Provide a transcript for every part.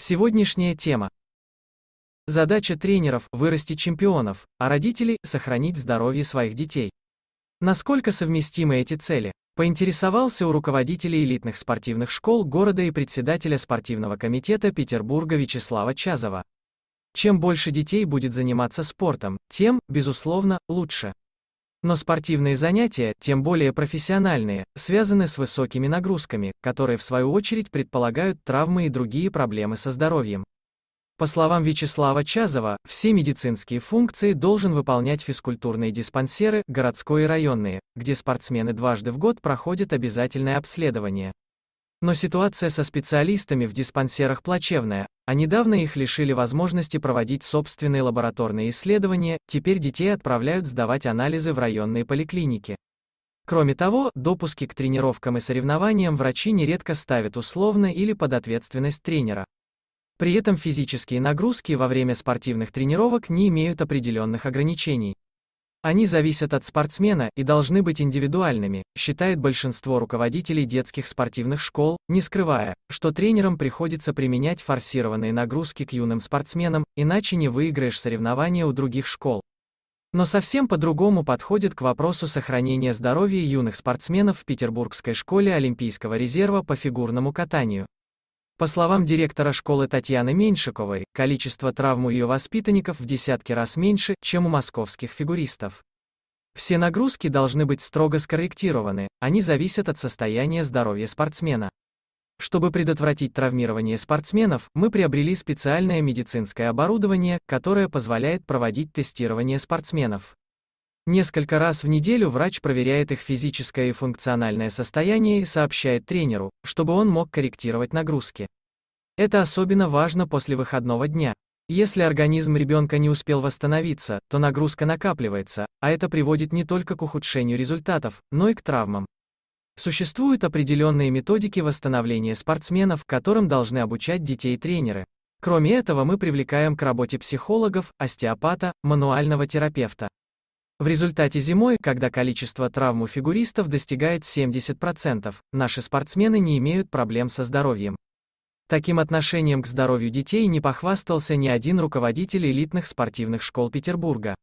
Сегодняшняя тема. Задача тренеров – вырасти чемпионов, а родителей – сохранить здоровье своих детей. Насколько совместимы эти цели? Поинтересовался у руководителей элитных спортивных школ города и председателя спортивного комитета Петербурга Вячеслава Чазова. Чем больше детей будет заниматься спортом, тем, безусловно, лучше. Но спортивные занятия, тем более профессиональные, связаны с высокими нагрузками, которые в свою очередь предполагают травмы и другие проблемы со здоровьем. По словам Вячеслава Чазова, все медицинские функции должен выполнять физкультурные диспансеры, городской и районные, где спортсмены дважды в год проходят обязательное обследование. Но ситуация со специалистами в диспансерах плачевная, а недавно их лишили возможности проводить собственные лабораторные исследования, теперь детей отправляют сдавать анализы в районные поликлиники. Кроме того, допуски к тренировкам и соревнованиям врачи нередко ставят условно или под ответственность тренера. При этом физические нагрузки во время спортивных тренировок не имеют определенных ограничений. Они зависят от спортсмена и должны быть индивидуальными, считает большинство руководителей детских спортивных школ, не скрывая, что тренерам приходится применять форсированные нагрузки к юным спортсменам, иначе не выиграешь соревнования у других школ. Но совсем по-другому подходит к вопросу сохранения здоровья юных спортсменов в Петербургской школе Олимпийского резерва по фигурному катанию. По словам директора школы Татьяны Меньшиковой, количество травм у ее воспитанников в десятки раз меньше, чем у московских фигуристов. Все нагрузки должны быть строго скорректированы, они зависят от состояния здоровья спортсмена. Чтобы предотвратить травмирование спортсменов, мы приобрели специальное медицинское оборудование, которое позволяет проводить тестирование спортсменов. Несколько раз в неделю врач проверяет их физическое и функциональное состояние и сообщает тренеру, чтобы он мог корректировать нагрузки. Это особенно важно после выходного дня. Если организм ребенка не успел восстановиться, то нагрузка накапливается, а это приводит не только к ухудшению результатов, но и к травмам. Существуют определенные методики восстановления спортсменов, которым должны обучать детей тренеры. Кроме этого мы привлекаем к работе психологов, остеопата, мануального терапевта. В результате зимой, когда количество травм у фигуристов достигает 70%, наши спортсмены не имеют проблем со здоровьем. Таким отношением к здоровью детей не похвастался ни один руководитель элитных спортивных школ Петербурга.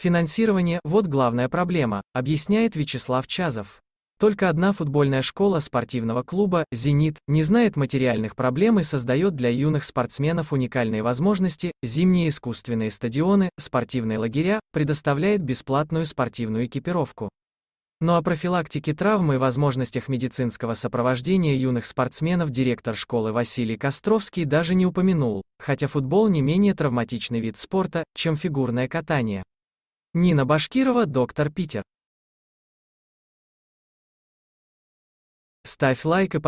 Финансирование – вот главная проблема, объясняет Вячеслав Чазов. Только одна футбольная школа спортивного клуба «Зенит» не знает материальных проблем и создает для юных спортсменов уникальные возможности, зимние искусственные стадионы, спортивные лагеря, предоставляет бесплатную спортивную экипировку. Но ну о а профилактике травм и возможностях медицинского сопровождения юных спортсменов директор школы Василий Костровский даже не упомянул, хотя футбол не менее травматичный вид спорта, чем фигурное катание. Нина Башкирова, доктор Питер. Ставь лайк и подписывайся.